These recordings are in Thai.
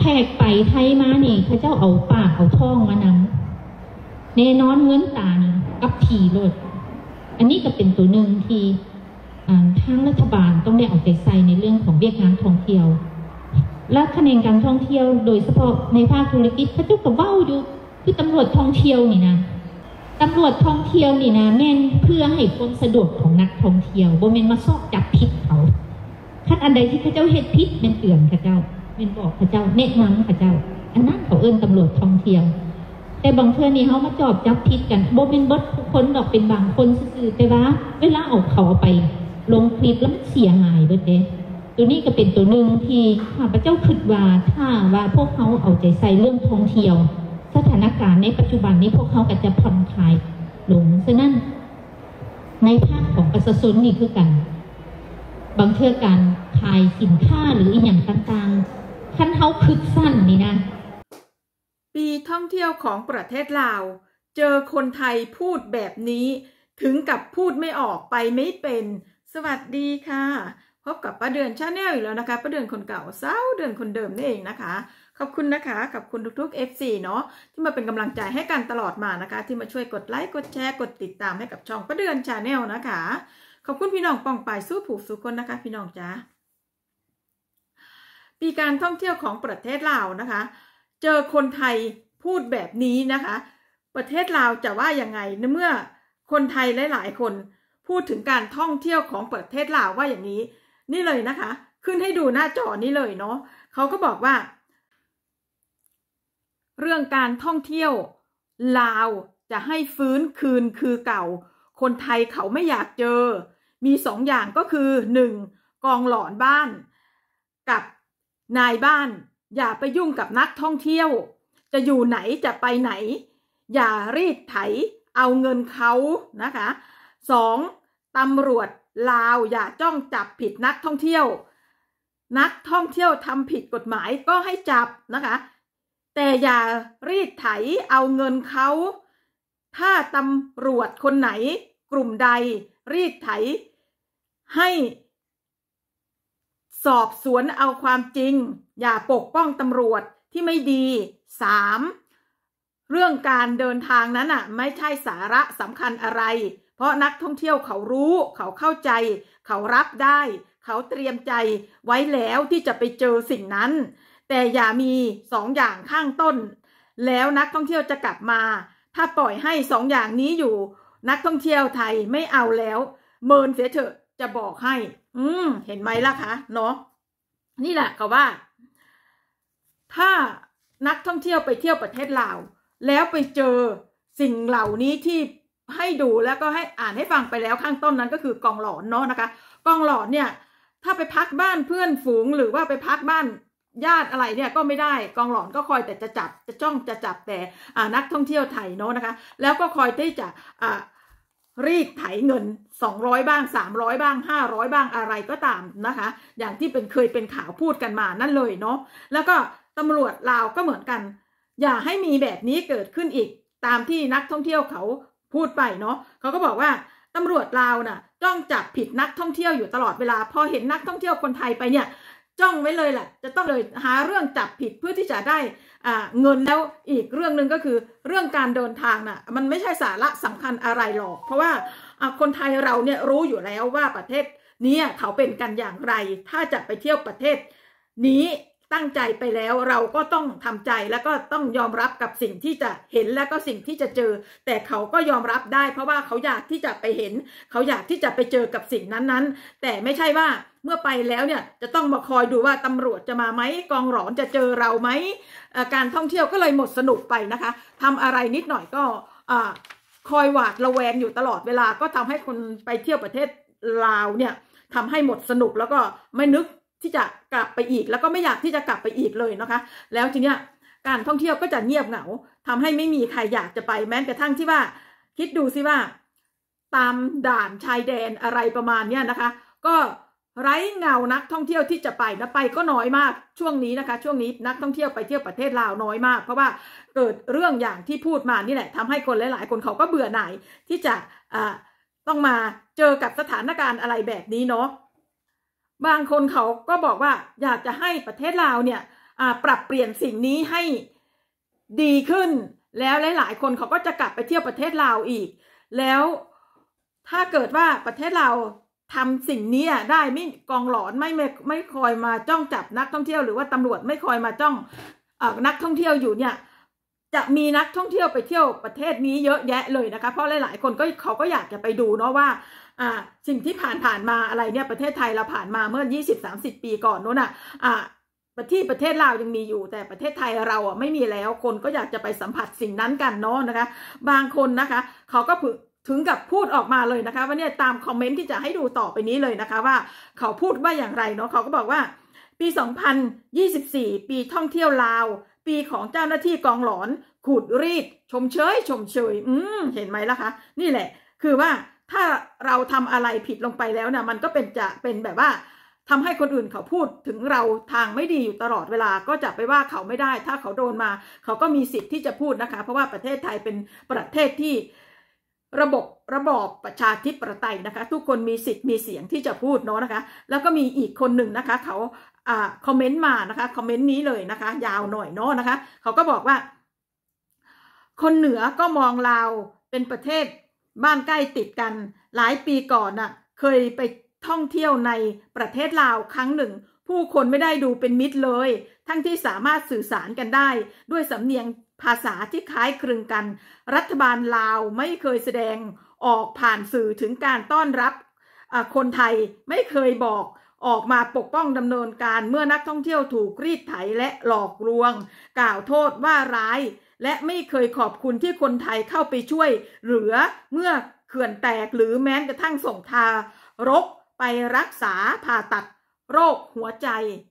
แขกไปไทยมาเนี่ยพระเจ้าเอาป่าเอาท้องมานำแน่นอนเงินตานี่กับผีรถอันนี้ก็เป็นตัวหนึ่งที่ทางรัฐบาลต้องได้เอาใจใส่ในเรื่องของเวียดนามท่องเที่ยวและคะแนนการท่องเที่ยวโดยเฉพาะในภาคธุรกิจพระเจ้าก็เว้าอยู่คือตำรวจท่องเที่ยวนี่นะตำรวจท่องเที่ยวนี่นะ แม่นเพื่อให้ความสะดวกของนักท่องเที่ยวโบเมนมาซอกจับผิดเขาขั้นอันใดที่พระเจ้าเหตุผิดเป็นเตือนพระเจ้าเป็นบอกพระเจ้าเนะนงพระเจ้า อันนั้นเขาเอิ้นตำรวจท่องเที่ยงแต่บางเทื่อนี่เขามาจอบจับทิศกันโบเป็นบดทุกคนดอกเป็นบางคนซื่อแต่ว่า เวลาออกเขาไปลงคลิป แล้วมันเสียหายเบิดเด้ตัวนี้ก็เป็นตัวหนึ่งที่ข้าพเจ้าคิดว่า ถ้าว่าพวกเขาเอาใจใส่เรื่องท่องเที่ยว สถานการณ์ในปัจจุบันนี้พวกเขาก็จะผ่อนคลายลงฉะนั้นในภาคของประชาชนนี่คือกัน บางเทื่อการขายสินค้าหรืออีกอย่างต่างๆเขาคึกสั้นนี่นะปีท่องเที่ยวของประเทศลาว เจอคนไทยพูดแบบนี้ ถึงกับพูดไม่ออกไปไม่เป็นสวัสดีค่ะ พบกับป้าเดือนชาแนลอีกแล้วนะคะป้าเดือนคนเก่าเศร้าเดือนคนเดิมนี่เองนะคะ ขอบคุณนะคะขอบคุณทุกๆ FC เนาะที่มาเป็นกำลังใจให้กันตลอดมานะคะ ที่มาช่วยกดไลค์กดแชร์กดติดตามให้กับช่องป้าเดือนชาแนลนะคะขอบคุณพี่น้องป่องปายสู้ผูกสู้คนนะคะ พี่น้องจ้าปีการท่องเที่ยวของประเทศลาวนะคะ เจอคนไทยพูดแบบนี้นะคะ ประเทศลาวจะว่ายังไงในเมื่อคนไทยหลาย ๆ คนพูดถึงการท่องเที่ยวของประเทศลาวว่าอย่างนี้ นี่เลยนะคะ ขึ้นให้ดูหน้าจอนี้เลยเนาะเขาก็บอกว่า เรื่องการท่องเที่ยว ลาวจะให้ฟื้นคืนคือเก่า คนไทยเขาไม่อยากเจอมีสองอย่างก็คือหนึ่งกองหลอนบ้านกับนายบ้านอย่าไปยุ่งกับนักท่องเที่ยว จะอยู่ไหนจะไปไหนอย่ารีดไถเอาเงินเขานะคะสองตำรวจลาว อย่าจ้องจับผิดนักท่องเที่ยว นักท่องเที่ยวทำผิดกฎหมายก็ให้จับนะคะ แต่อย่ารีดไถเอาเงินเขาถ้าตำรวจคนไหน กลุ่มใด รีดไถ ให้สอบสวนเอาความจริงอย่าปกป้องตำรวจที่ไม่ดี 3. เรื่องการเดินทางนั้นอ่ะไม่ใช่สาระสำคัญอะไร เพราะนักท่องเที่ยวเขารู้เขาเข้าใจเขารับได้ เขาเตรียมใจไว้แล้วที่จะไปเจอสิ่งนั้น แต่อย่ามีสองอย่างข้างต้น แล้วนักท่องเที่ยวจะกลับมา ถ้าปล่อยให้สองอย่างนี้อยู่ นักท่องเที่ยวไทยไม่เอาแล้วเมินเสียเถอะจะบอกให้ อืมเห็นไหมล่ะคะ เนาะ นี่แหละค่ะว่า ถ้านักท่องเที่ยวไปเที่ยวประเทศลาว แล้วไปเจอสิ่งเหล่านี้ที่ให้ดูแล้วก็ให้อ่านให้ฟังไปแล้วข้างต้นนั้นก็คือกองหลอนเนาะนะคะ กองหลอนเนี่ย ถ้าไปพักบ้านเพื่อนฝูงหรือว่าไปพักบ้านญาติอะไรเนี่ยก็ไม่ได้ กองหลอนก็คอยแต่จะจับ จะจ้องจะจับ แต่นักท่องเที่ยวไทยเนาะนะคะ แล้วก็คอยที่จะ อ่ารีดไถเงิน 200 บ้าง 300 บ้าง 500 บ้างอะไรก็ตามนะคะ อย่างที่เป็นเคยเป็นข่าวพูดกันมานั่นเลยเนาะแล้วก็ตำรวจลาวก็เหมือนกัน อย่าให้มีแบบนี้เกิดขึ้นอีก ตามที่นักท่องเที่ยวเขาพูดไปเนาะเขาก็บอกว่าตำรวจลาวน่ะจ้องจับผิดนักท่องเที่ยวอยู่ตลอดเวลาพอเห็นนักท่องเที่ยวคนไทยไปเนี่ยจ้องไว้เลยแหละจะต้องเลยหาเรื่องจับผิดเพื่อที่จะได้เงินแล้วอีกเรื่องหนึ่งก็คือเรื่องการเดินทางนะ่ะมันไม่ใช่สาระสำคัญอะไรหรอก เพราะว่าคนไทยเราเนี่ยรู้อยู่แล้วว่าประเทศนี้เขาเป็นกันอย่างไร ถ้าจะไปเที่ยวประเทศนี้ตั้งใจไปแล้วเราก็ต้องทำใจแล้วก็ต้องยอมรับกับสิ่งที่จะเห็นแล้วก็สิ่งที่จะเจอ แต่เขาก็ยอมรับได้เพราะว่าเขาอยากที่จะไปเห็น เขาอยากที่จะไปเจอกับสิ่งนั้นๆ แต่ไม่ใช่ว่าเมื่อไปแล้วเนี่ยจะต้องมาคอยดูว่าตำรวจจะมาไหมกองหลอนจะเจอเราไหมการท่องเที่ยวก็เลยหมดสนุกไปนะคะทำอะไรนิดหน่อยก็คอยหวาดระแวงอยู่ตลอดเวลาก็ทำให้คนไปเที่ยวประเทศลาวเนี่ยทำให้หมดสนุกแล้วก็ไม่นึกที่จะกลับไปอีกแล้วก็ไม่อยากที่จะกลับไปอีกเลยนะคะ แล้วทีเนี้ยการท่องเที่ยวก็จะเงียบเหงาทำให้ไม่มีใครอยากจะไปแม้กระทั่งที่ว่า คิดดูสิว่า ตามด่านชายแดนอะไรประมาณเนี้ยนะคะ ก็ไร้เงานักท่องเที่ยวที่จะไปนะไปก็น้อยมาก ช่วงนี้นะคะช่วงนี้นักท่องเที่ยวไปเที่ยวประเทศลาวน้อยมากเพราะว่าเกิดเรื่องอย่างที่พูดมานี่แหละทำให้คนหลาย ๆ คนเขาก็เบื่อหน่ายที่จะต้องมาเจอกับสถานการณ์อะไรแบบนี้เนาะบางคนเขาก็บอกว่าอยากจะให้ประเทศลาวเนี่ยปรับเปลี่ยนสิ่งนี้ให้ดีขึ้น แล้วหลาย ๆ คนเขาก็จะกลับไปเที่ยวประเทศลาวอีก แล้วถ้าเกิดว่าประเทศลาวทำสิ่งนี้ได้ไม่กองหลอนไม่ไม่ไม่คอยมาจ้องจับนักท่องเที่ยวหรือว่าตำรวจไม่คอยมาจ้องอนักท่องเที่ยวอยู่เนี่ยจะมีนักท่องเที่ยวไปเที่ยวประเทศนี้เยอะแยะเลยนะคะเพราะหลายๆคนก็เขาก็อยากจะไปดูเนาะว่าสิ่งที่ผ่านผ่านมาอะไรเนี่ยประเทศไทยเราผ่านมาเมื่อ 20-30 ปีก่อนนู้นอ่ะระเทศประเทศลาวยังมีอยู่แต่ประเทศไทยเราอ่ะไม่มีแล้วคนก็อยากจะไปสัมผัสสิ่งนั้นกันเนาะนะคะ บางคนนะคะ เขาก็ถึงกับพูดออกมาเลยนะคะว่าเนี่ยตามคอมเมนต์ที่จะให้ดูต่อไปนี้เลยนะคะ ว่าเขาพูดว่าอย่างไรเนาะเขาก็บอกว่าปี 2024 ปีท่องเที่ยวลาวปีของเจ้าหน้าที่กองหลอนขูดรีด ชมเชย ชมเชยอืมเห็นไหมล่ะคะนี่แหละคือว่าถ้าเราทำอะไรผิดลงไปแล้วน่ะมันก็เป็นจะเป็นแบบว่า ทำให้คนอื่นเขาพูดถึงเราทางไม่ดีอยู่ตลอดเวลาก็จะไปว่าเขาไม่ได้ถ้าเขาโดนมา เขาก็มีสิทธิ์ที่จะพูดนะคะ เพราะว่าประเทศไทยเป็นประเทศที่ ระบบระบอบประชาธิปไตยนะคะ ทุกคนมีสิทธิ์มีเสียงที่จะพูดเนาะนะคะ แล้วก็มีอีกคนหนึ่งนะคะ เขาอ่าคอมเมนต์มานะคะคอมเมนต์นี้เลยนะคะยาวหน่อยเนาะนะคะเขาก็บอกว่า คนเหนือก็มองลาวเป็นประเทศบ้านใกล้ติดกันหลายปีก่อนน่ะเคยไปท่องเที่ยวในประเทศลาวครั้งหนึ่ง ผู้คนไม่ได้ดูเป็นมิตรเลย ทั้งที่สามารถสื่อสารกันได้ ด้วยสำเนียงภาษาที่คล้ายคลึงกัน รัฐบาลลาวไม่เคยแสดงออกผ่านสื่อถึงการต้อนรับคนไทยไม่เคยบอกออกมาปกป้องดำเนินการเมื่อนักท่องเที่ยวถูกรีดไถและหลอกลวง กล่าวโทษว่าร้าย และไม่เคยขอบคุณที่คนไทยเข้าไปช่วย เหลือเมื่อเขื่อนแตกหรือแม้กระทั่งส่งทารกไปรักษาผ่าตัดโรคหัวใจ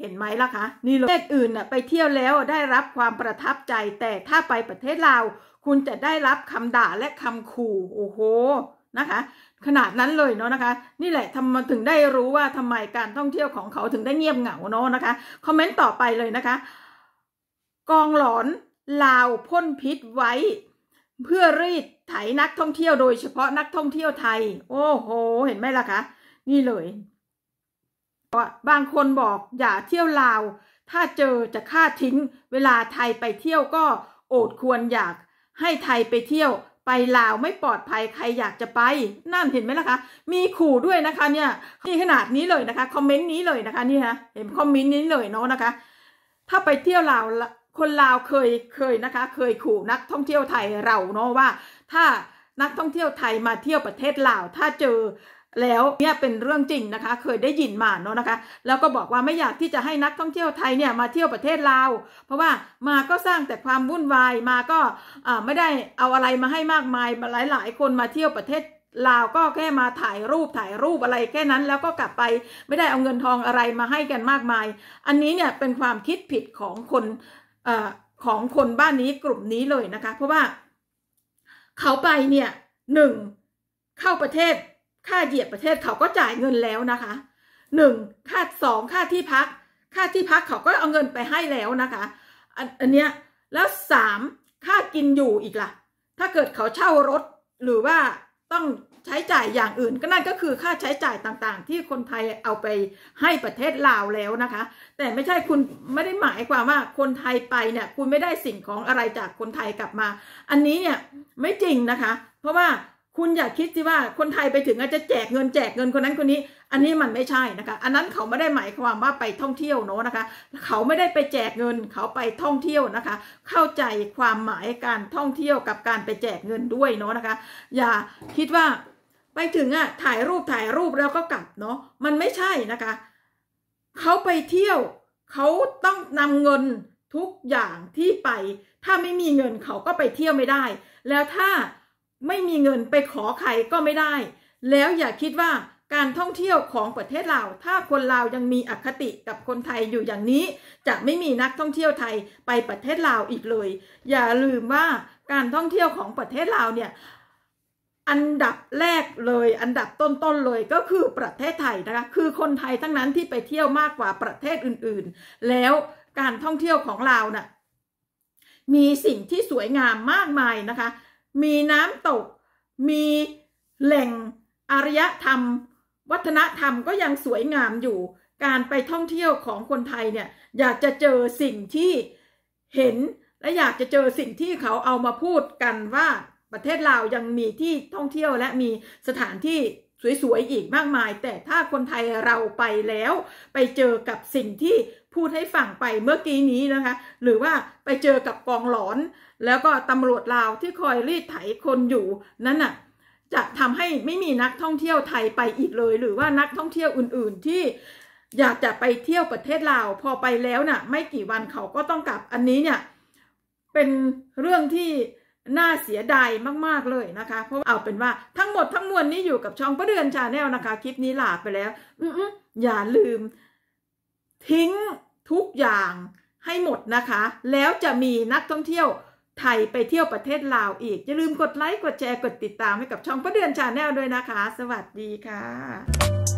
เห็นไหมล่ะคะนี่เลยประเทศอื่นไปเที่ยวแล้วได้รับความประทับใจ แต่ถ้าไปประเทศลาวคุณจะได้รับคำด่าและคำขู่โอ้โหนะคะขนาดนั้นเลยเนาะนะคะ นี่แหละทำมาถึงได้รู้ว่าทำไมการท่องเที่ยวของเขาถึงได้เงียบเหงาเนาะนะคะคอมเมนต์ต่อไปเลยนะคะ กองหลอนลาวพ่นพิษไว้ เพื่อรีดไถนักท่องเที่ยวโดยเฉพาะนักท่องเที่ยวไทย โอ้โห เห็นไหมล่ะคะนี่เลยบางคนบอกอย่าเที่ยวลาว ถ้าเจอจะฆ่าทิ้งเวลาไทยไปเที่ยวก็โอดควรอยากให้ไทยไปเที่ยวไปลาวไม่ปลอดภัยใครอยากจะไป นั่นเห็นไหมล่ะคะ มีขู่ด้วยนะคะ เนี่ยนี่ขนาดนี้เลยนะคะ คอมเมนต์นี้เลยนะคะนี่ฮะเห็นคอมเมนต์นี้เลยเนาะนะคะ ถ้าไปเที่ยวลาวคนลาวเคยเคยนะคะ เคยขู่นักท่องเที่ยวไทยเราเนาะว่า ถ้านักท่องเที่ยวไทยมาเที่ยวประเทศลาวถ้าเจอแล้วเนี่ยเป็นเรื่องจริงนะคะ เคยได้ยินมาเนาะนะคะ แล้วก็บอกว่าไม่อยากที่จะให้นักท่องเที่ยวไทยเนี่ยมาเที่ยวประเทศลาวเพราะว่ามาก็สร้างแต่ความวุ่นวายมาก็ไม่ได้เอาอะไรมาให้มากมายหลายๆ คนมาเที่ยวประเทศลาว ก็แค่มาถ่ายรูปถ่ายรูปอะไรแค่นั้นแล้วก็กลับไปไม่ได้เอาเงินทองอะไรมาให้กันมากมาย อันนี้เนี่ยเป็นความคิดผิดของคนอของคนบ้านนี้กลุ่มนี้เลยนะคะ เพราะว่า เขาไปเนี่ยหนึ่งเข้าประเทศค่าเหยียบประเทศเขาก็จ่ายเงินแล้วนะคะหนึ่งค่าสองค่าที่พัก ค่าที่พักเขาก็เอาเงินไปให้แล้วนะคะ อันอันเนี้ยแล้วสามค่ากินอยู่อีกละ่ะ ถ้าเกิดเขาเช่ารถหรือว่าต้องใช้จ่ายอย่างอื่นก็นั่นก็คือค่าใช้จ่ายต่างๆ ที่คนไทยเอาไปให้ประเทศลาวแล้วนะคะ แต่ไม่ใช่คุณไม่ได้หมายความว่าคนไทยไปเนี่ย คุณไม่ได้สิ่งของอะไรจากคนไทยกลับมา อันนี้เนี่ยไม่จริงนะคะ เพราะว่าคุณอย่าคิดสิว่าคนไทยไปถึงอาจจะแจกเงินแจกเงินคนนั้นคนนี้ อันนี้มันไม่ใช่นะคะ อันนั้นเขาไม่ได้หมายความว่าไปท่องเที่ยวเนาะนะคะ เขาไม่ได้ไปแจกเงินเขาไปท่องเที่ยวนะคะ เข้าใจความหมายการท่องเที่ยวกับการไปแจกเงินด้วยเนาะนะคะ อย่าคิดว่าไปถึงอะถ่ายรูปถ่ายรูปแล้วก็กลับเนาะมันไม่ใช่นะคะ เขาไปเที่ยวเขาต้องนำเงินทุกอย่างที่ไป ถ้าไม่มีเงิน เขาก็ไปเที่ยวไม่ได้ แล้วถ้าไม่มีเงินไปขอใคร ก็ไม่ได้ แล้วอย่าคิดว่าการท่องเที่ยวของประเทศลาว ถ้าคนลาว ยังมีอคติกับคนไทยอยู่อย่างนี้ จะไม่มีนักท่องเที่ยวไทยไปประเทศลาวอีกเลย อย่าลืมว่าการท่องเที่ยวของประเทศลาวเนี่ย อันดับแรกเลย อันดับต้นๆเลยก็คือประเทศไทยนะคะคือคนไทยทั้งนั้นที่ไปเที่ยวมากกว่าประเทศอื่นๆ แล้วการท่องเที่ยวของเรานะ่ะมีสิ่งที่สวยงามมากมายนะคะมีน้ำตก มีแหล่งอารยธรรม วัฒนธรรมก็ยังสวยงามอยู่การไปท่องเที่ยวของคนไทยเนี่ย อยากจะเจอสิ่งที่เห็นและอยากจะเจอสิ่งที่เขาเอามาพูดกันว่าประเทศลาวยังมีที่ท่องเที่ยวและมีสถานที่สวยๆอีกมากมาย แต่ถ้าคนไทยเราไปแล้วไปเจอกับสิ่งที่พูดให้ฟังไปเมื่อกี้นี้นะคะ หรือว่าไปเจอกับกองหลอน แล้วก็ตำรวจลาวที่คอยรีดไถคนอยู่ นั้นน่ะ จะทำให้ไม่มีนักท่องเที่ยวไทยไปอีกเลย หรือว่านักท่องเที่ยวอื่นๆที่ อยากจะไปเที่ยวประเทศลาวพอไปแล้วน่ะ ไม่กี่วันเขาก็ต้องกลับอันนี้เนี่ย เป็นเรื่องที่น่าเสียดายมากๆเลยนะคะ เพราะเอาเป็นว่าทั้งหมดทั้งมวลนี้อยู่กับช่องประเดือนชาแนลนะคะคลิปนี้ลาไปแล้วอืออย่าลืมทิ้งทุกอย่างให้หมดนะคะ แล้วจะมีนักท่องเที่ยวไทยไปเที่ยวประเทศลาวอีก อย่าลืมกดไลค์กดแชร์กดติดตามให้กับช่องพระเดือนชาแนลด้วยนะคะ สวัสดีค่ะ